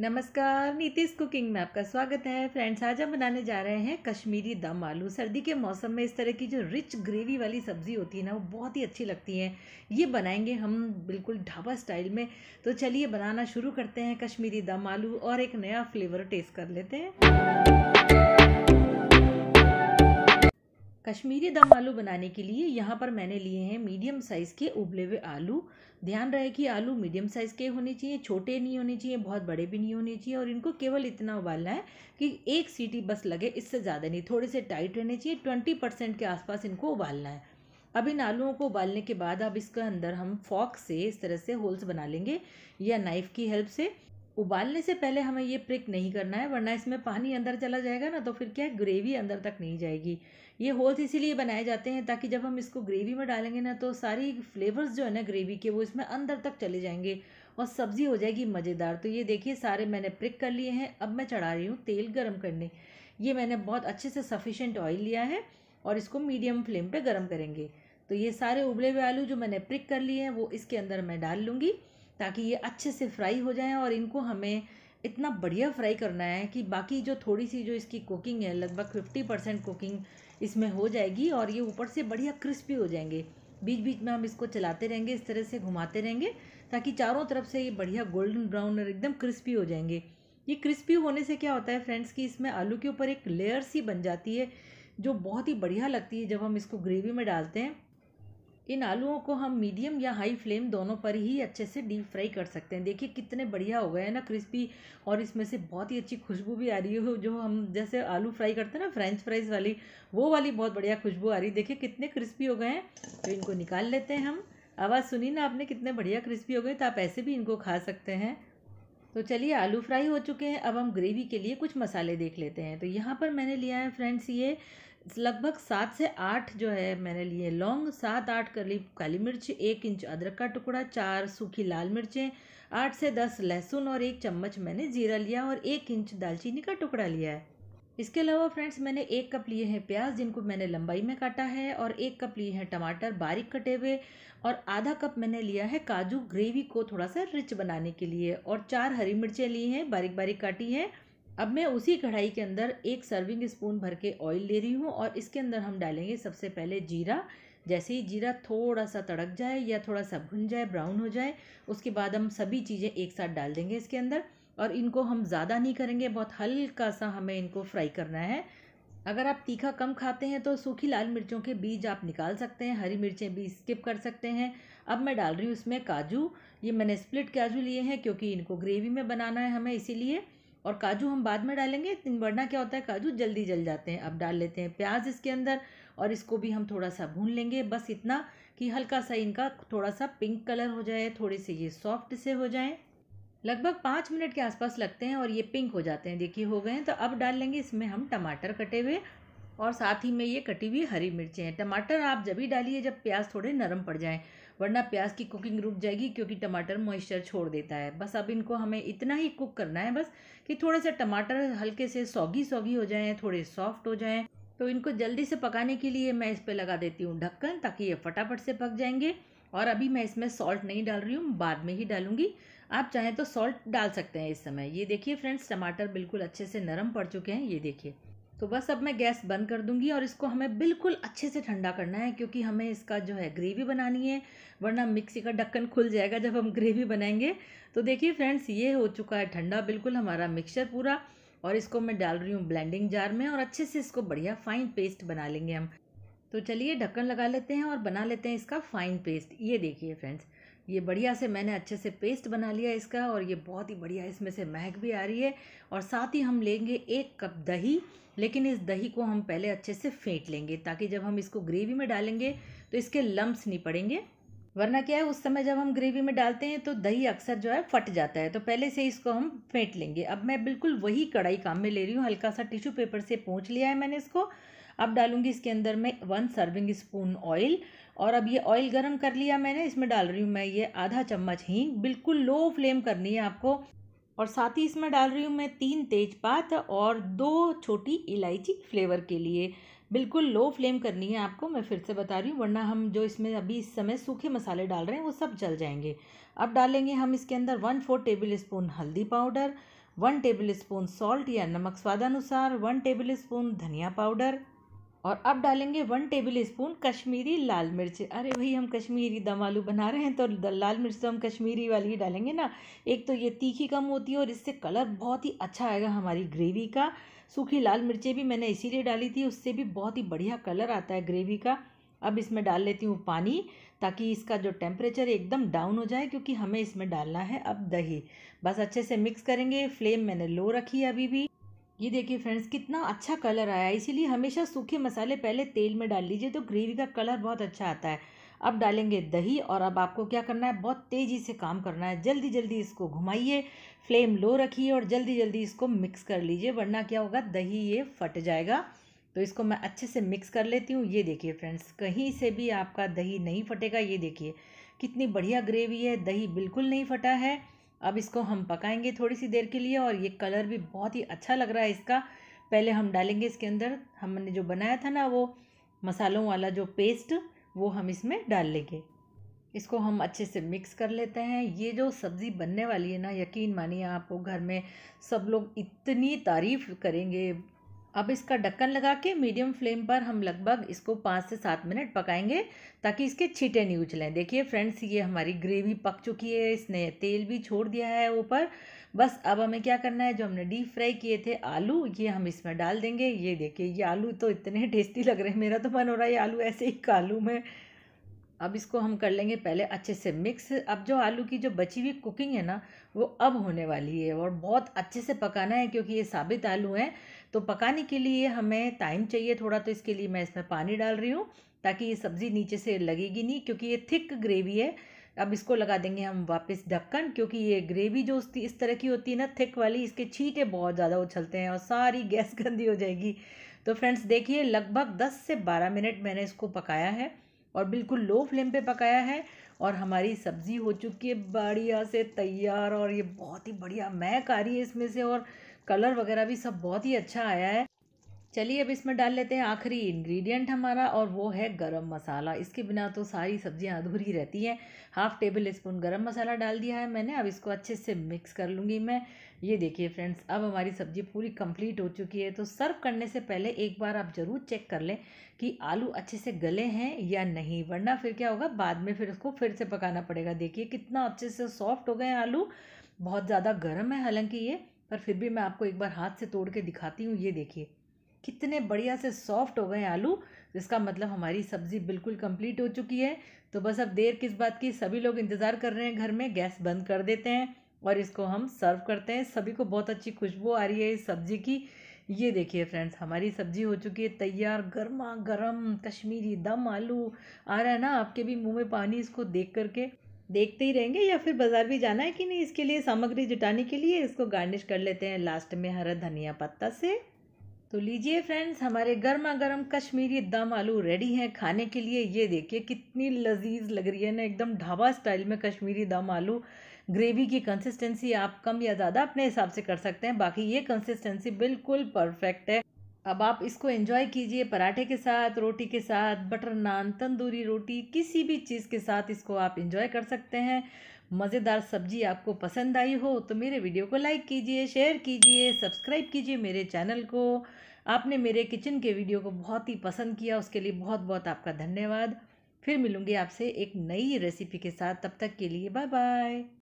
नमस्कार नीतीश कुकिंग में आपका स्वागत है फ्रेंड्स आज हम बनाने जा रहे हैं कश्मीरी दम आलू सर्दी के मौसम में इस तरह की जो रिच ग्रेवी वाली सब्ज़ी होती है ना वो बहुत ही अच्छी लगती है ये बनाएंगे हम बिल्कुल ढाबा स्टाइल में तो चलिए बनाना शुरू करते हैं कश्मीरी दम आलू और एक नया फ्लेवर टेस्ट कर लेते हैं कश्मीरी दम आलू बनाने के लिए यहाँ पर मैंने लिए हैं मीडियम साइज़ के उबले हुए आलू ध्यान रहे कि आलू मीडियम साइज़ के होने चाहिए छोटे नहीं होने चाहिए बहुत बड़े भी नहीं होने चाहिए और इनको केवल इतना उबालना है कि एक सीटी बस लगे इससे ज़्यादा नहीं थोड़े से टाइट रहने चाहिए ट्वेंटी परसेंट के आसपास इनको उबालना है अब इन आलुओं को उबालने के बाद अब इसके अंदर हम फॉक से इस तरह से होल्स बना लेंगे या नाइफ़ की हेल्प से उबालने से पहले हमें ये प्रिक नहीं करना है वरना इसमें पानी अंदर चला जाएगा ना तो फिर क्या ग्रेवी अंदर तक नहीं जाएगी ये होल्स इसीलिए बनाए जाते हैं ताकि जब हम इसको ग्रेवी में डालेंगे ना तो सारी फ्लेवर्स जो है ना ग्रेवी के वो इसमें अंदर तक चले जाएंगे और सब्ज़ी हो जाएगी मज़ेदार तो ये देखिए सारे मैंने प्रिक कर लिए हैं अब मैं चढ़ा रही हूँ तेल गर्म करने ये मैंने बहुत अच्छे से सफिशेंट ऑयल लिया है और इसको मीडियम फ्लेम पर गर्म करेंगे तो ये सारे उबले हुए आलू जो मैंने प्रिक कर लिए हैं वो इसके अंदर मैं डाल लूँगी ताकि ये अच्छे से फ्राई हो जाएं और इनको हमें इतना बढ़िया फ्राई करना है कि बाकी जो थोड़ी सी जो इसकी कुकिंग है लगभग फिफ्टी परसेंट कुकिंग इसमें हो जाएगी और ये ऊपर से बढ़िया क्रिस्पी हो जाएंगे बीच बीच में हम इसको चलाते रहेंगे इस तरह से घुमाते रहेंगे ताकि चारों तरफ से ये बढ़िया गोल्डन ब्राउन और एकदम क्रिस्पी हो जाएंगे ये क्रिस्पी होने से क्या होता है फ्रेंड्स कि इसमें आलू के ऊपर एक लेयर सी बन जाती है जो बहुत ही बढ़िया लगती है जब हम इसको ग्रेवी में डालते हैं इन आलूओं को हम मीडियम या हाई फ्लेम दोनों पर ही अच्छे से डीप फ्राई कर सकते हैं देखिए कितने बढ़िया हो गए हैं ना क्रिस्पी और इसमें से बहुत ही अच्छी खुशबू भी आ रही है जो हम जैसे आलू फ्राई करते हैं ना फ्रेंच फ्राइज़ वाली वो वाली बहुत बढ़िया खुशबू आ रही है देखिए कितने क्रिस्पी हो गए हैं तो इनको निकाल लेते हैं हम आवाज़ सुनी ना आपने कितने बढ़िया क्रिस्पी हो गए तो आप ऐसे भी इनको खा सकते हैं तो चलिए आलू फ्राई हो चुके हैं अब हम ग्रेवी के लिए कुछ मसाले देख लेते हैं तो यहाँ पर मैंने लिया है फ्रेंड्स ये लगभग सात से आठ जो है मैंने लिए लौंग सात आठ ली काली मिर्च एक इंच अदरक का टुकड़ा चार सूखी लाल मिर्चें आठ से दस लहसुन और एक चम्मच मैंने जीरा लिया और एक इंच दालचीनी का टुकड़ा लिया है इसके अलावा फ्रेंड्स मैंने एक कप लिए हैं प्याज जिनको मैंने लंबाई में काटा है और एक कप लिए हैं टमाटर बारीक कटे हुए और आधा कप मैंने लिया है काजू ग्रेवी को थोड़ा सा रिच बनाने के लिए और चार हरी मिर्चें ली हैं बारीक बारीक काटी हैं अब मैं उसी कढ़ाई के अंदर एक सर्विंग स्पून भर के ऑयल ले रही हूँ और इसके अंदर हम डालेंगे सबसे पहले जीरा जैसे ही जीरा थोड़ा सा तड़क जाए या थोड़ा सा भुन जाए ब्राउन हो जाए उसके बाद हम सभी चीज़ें एक साथ डाल देंगे इसके अंदर और इनको हम ज़्यादा नहीं करेंगे बहुत हल्का सा हमें इनको फ्राई करना है अगर आप तीखा कम खाते हैं तो सूखी लाल मिर्चों के बीज आप निकाल सकते हैं हरी मिर्चें भी स्किप कर सकते हैं अब मैं डाल रही हूँ उसमें काजू ये मैंने स्प्लिट काजू लिए हैं क्योंकि इनको ग्रेवी में बनाना है हमें इसीलिए और काजू हम बाद में डालेंगे वरना क्या होता है काजू जल्दी जल जाते हैं अब डाल लेते हैं प्याज इसके अंदर और इसको भी हम थोड़ा सा भून लेंगे बस इतना कि हल्का सा इनका थोड़ा सा पिंक कलर हो जाए थोड़े से ये सॉफ्ट से हो जाएँ लगभग पाँच मिनट के आसपास लगते हैं और ये पिंक हो जाते हैं देखिए हो गए हैं तो अब डाल लेंगे इसमें हम टमाटर कटे हुए और साथ ही में ये कटी हुई हरी मिर्चें हैं टमाटर आप जब ही डालिए जब प्याज थोड़े नरम पड़ जाएँ वरना प्याज की कुकिंग रुक जाएगी क्योंकि टमाटर मॉइस्चर छोड़ देता है बस अब इनको हमें इतना ही कुक करना है बस कि थोड़े से टमाटर हल्के से सौगी सौगी हो जाएँ थोड़े सॉफ्ट हो जाएँ तो इनको जल्दी से पकाने के लिए मैं इस पर लगा देती हूँ ढक्कन ताकि ये फटाफट से पक जाएंगे और अभी मैं इसमें सॉल्ट नहीं डाल रही हूँ बाद में ही डालूंगी आप चाहें तो सॉल्ट डाल सकते हैं इस समय ये देखिए फ्रेंड्स टमाटर बिल्कुल अच्छे से नरम पड़ चुके हैं ये देखिए तो बस अब मैं गैस बंद कर दूंगी और इसको हमें बिल्कुल अच्छे से ठंडा करना है क्योंकि हमें इसका जो है ग्रेवी बनानी है वरना मिक्सी का ढक्कन खुल जाएगा जब हम ग्रेवी बनाएंगे तो देखिए फ्रेंड्स ये हो चुका है ठंडा बिल्कुल हमारा मिक्सचर पूरा और इसको मैं डाल रही हूँ ब्लेंडिंग जार में और अच्छे से इसको बढ़िया फाइन पेस्ट बना लेंगे हम तो चलिए ढक्कन लगा लेते हैं और बना लेते हैं इसका फाइन पेस्ट ये देखिए फ्रेंड्स ये बढ़िया से मैंने अच्छे से पेस्ट बना लिया इसका और ये बहुत ही बढ़िया इसमें से महक भी आ रही है और साथ ही हम लेंगे एक कप दही लेकिन इस दही को हम पहले अच्छे से फेंट लेंगे ताकि जब हम इसको ग्रेवी में डालेंगे तो इसके लम्ब्स नहीं पड़ेंगे वरना क्या है उस समय जब हम ग्रेवी में डालते हैं तो दही अक्सर जो है फट जाता है तो पहले से इसको हम फेंट लेंगे अब मैं बिल्कुल वही कढ़ाई काम में ले रही हूँ हल्का सा टिश्यू पेपर से पहुँच लिया है मैंने इसको अब डालूंगी इसके अंदर में वन सर्विंग स्पून ऑयल और अब ये ऑयल गरम कर लिया मैंने इसमें डाल रही हूँ मैं ये आधा चम्मच हींग बिल्कुल लो फ्लेम करनी है आपको और साथ ही इसमें डाल रही हूँ मैं तीन तेजपात और दो छोटी इलायची फ्लेवर के लिए बिल्कुल लो फ्लेम करनी है आपको मैं फिर से बता रही हूँ वरना हम जो इसमें अभी इस समय सूखे मसाले डाल रहे हैं वो सब जल जाएंगे अब डालेंगे हम इसके अंदर वन फोर टेबल स्पून हल्दी powder one tablespoon salt या नमक स्वादानुसार वन टेबल स्पून धनिया पाउडर और अब डालेंगे वन टेबल स्पून कश्मीरी लाल मिर्च अरे भाई हम कश्मीरी दम आलू बना रहे हैं तो लाल मिर्च तो हम कश्मीरी वाली ही डालेंगे ना एक तो ये तीखी कम होती है और इससे कलर बहुत ही अच्छा आएगा हमारी ग्रेवी का सूखी लाल मिर्चें भी मैंने इसीलिए डाली थी उससे भी बहुत ही बढ़िया कलर आता है ग्रेवी का अब इसमें डाल लेती हूँ पानी ताकि इसका जो टेम्परेचर एकदम डाउन हो जाए क्योंकि हमें इसमें डालना है अब दही बस अच्छे से मिक्स करेंगे फ्लेम मैंने लो रखी है अभी भी ये देखिए फ्रेंड्स कितना अच्छा कलर आया इसीलिए हमेशा सूखे मसाले पहले तेल में डाल लीजिए तो ग्रेवी का कलर बहुत अच्छा आता है अब डालेंगे दही और अब आपको क्या करना है बहुत तेज़ी से काम करना है जल्दी जल्दी इसको घुमाइए फ्लेम लो रखिए और जल्दी जल्दी इसको मिक्स कर लीजिए वरना क्या होगा दही ये फट जाएगा तो इसको मैं अच्छे से मिक्स कर लेती हूँ ये देखिए फ्रेंड्स कहीं से भी आपका दही नहीं फटेगा ये देखिए कितनी बढ़िया ग्रेवी है दही बिल्कुल नहीं फटा है अब इसको हम पकाएंगे थोड़ी सी देर के लिए और ये कलर भी बहुत ही अच्छा लग रहा है इसका पहले हम डालेंगे इसके अंदर हमने जो बनाया था ना वो मसालों वाला जो पेस्ट वो हम इसमें डाल लेंगे इसको हम अच्छे से मिक्स कर लेते हैं ये जो सब्ज़ी बनने वाली है ना यकीन मानिए आप घर में सब लोग इतनी तारीफ़ करेंगे अब इसका ढक्कन लगा के मीडियम फ्लेम पर हम लगभग इसको पाँच से सात मिनट पकाएंगे ताकि इसके छीटे नहीं उछलें देखिए फ्रेंड्स ये हमारी ग्रेवी पक चुकी है इसने तेल भी छोड़ दिया है ऊपर बस अब हमें क्या करना है जो हमने डीप फ्राई किए थे आलू ये हम इसमें डाल देंगे ये देखिए ये आलू तो इतने टेस्टी लग रहे हैं मेरा तो मन हो रहा है आलू ऐसे ही खा में अब इसको हम कर लेंगे पहले अच्छे से मिक्स अब जो आलू की जो बची हुई कुकिंग है ना वो अब होने वाली है और बहुत अच्छे से पकाना है क्योंकि ये साबित आलू हैं तो पकाने के लिए हमें टाइम चाहिए थोड़ा तो इसके लिए मैं इसमें पानी डाल रही हूँ ताकि ये सब्ज़ी नीचे से लगेगी नहीं क्योंकि ये थिक ग्रेवी है अब इसको लगा देंगे हम वापस ढक्कन क्योंकि ये ग्रेवी जो उसकी इस तरह की होती है ना थिक वाली इसके छीटे बहुत ज़्यादा उछलते हैं और सारी गैस गंदी हो जाएगी तो फ्रेंड्स देखिए लगभग 10 से 12 मिनट मैंने इसको पकाया है और बिल्कुल लो फ्लेम पे पकाया है और हमारी सब्ज़ी हो चुकी है बढ़िया से तैयार और ये बहुत ही बढ़िया महक आ रही है इसमें से और कलर वगैरह भी सब बहुत ही अच्छा आया है चलिए अब इसमें डाल लेते हैं आखिरी इंग्रेडिएंट हमारा और वो है गरम मसाला इसके बिना तो सारी सब्जियां अधूरी रहती हैं हाफ़ टेबल स्पून गरम मसाला डाल दिया है मैंने अब इसको अच्छे से मिक्स कर लूँगी मैं ये देखिए फ्रेंड्स अब हमारी सब्ज़ी पूरी कंप्लीट हो चुकी है तो सर्व करने से पहले एक बार आप ज़रूर चेक कर लें कि आलू अच्छे से गले हैं या नहीं वरना फिर क्या होगा बाद में फिर उसको फिर से पकाना पड़ेगा देखिए कितना अच्छे से सॉफ्ट हो गए आलू बहुत ज़्यादा गर्म है हालांकि ये पर फिर भी मैं आपको एक बार हाथ से तोड़ के दिखाती हूँ ये देखिए कितने बढ़िया से सॉफ्ट हो गए आलू जिसका मतलब हमारी सब्ज़ी बिल्कुल कंप्लीट हो चुकी है तो बस अब देर किस बात की सभी लोग इंतज़ार कर रहे हैं घर में गैस बंद कर देते हैं और इसको हम सर्व करते हैं सभी को बहुत अच्छी खुशबू आ रही है इस सब्ज़ी की ये देखिए फ्रेंड्स हमारी सब्ज़ी हो चुकी है तैयार गर्मा गर्म कश्मीरी दम आलू आ रहा है ना आपके भी मुंह में पानी इसको देख करके देखते ही रहेंगे या फिर बाज़ार भी जाना है कि नहीं इसके लिए सामग्री जुटाने के लिए इसको गार्निश कर लेते हैं लास्ट में हरा धनिया पत्ता से तो लीजिए फ्रेंड्स हमारे गर्मा गर्म कश्मीरी दम आलू रेडी हैं खाने के लिए ये देखिए कितनी लजीज लग रही है ना एकदम ढाबा स्टाइल में कश्मीरी दम आलू ग्रेवी की कंसिस्टेंसी आप कम या ज़्यादा अपने हिसाब से कर सकते हैं बाकी ये कंसिस्टेंसी बिल्कुल परफेक्ट है अब आप इसको एंजॉय कीजिए पराठे के साथ रोटी के साथ बटर नान तंदूरी रोटी किसी भी चीज़ के साथ इसको आप एंजॉय कर सकते हैं मज़ेदार सब्जी आपको पसंद आई हो तो मेरे वीडियो को लाइक कीजिए शेयर कीजिए सब्सक्राइब कीजिए मेरे चैनल को आपने मेरे किचन के वीडियो को बहुत ही पसंद किया उसके लिए बहुत बहुत आपका धन्यवाद फिर मिलूँगी आपसे एक नई रेसिपी के साथ तब तक के लिए बाय बाय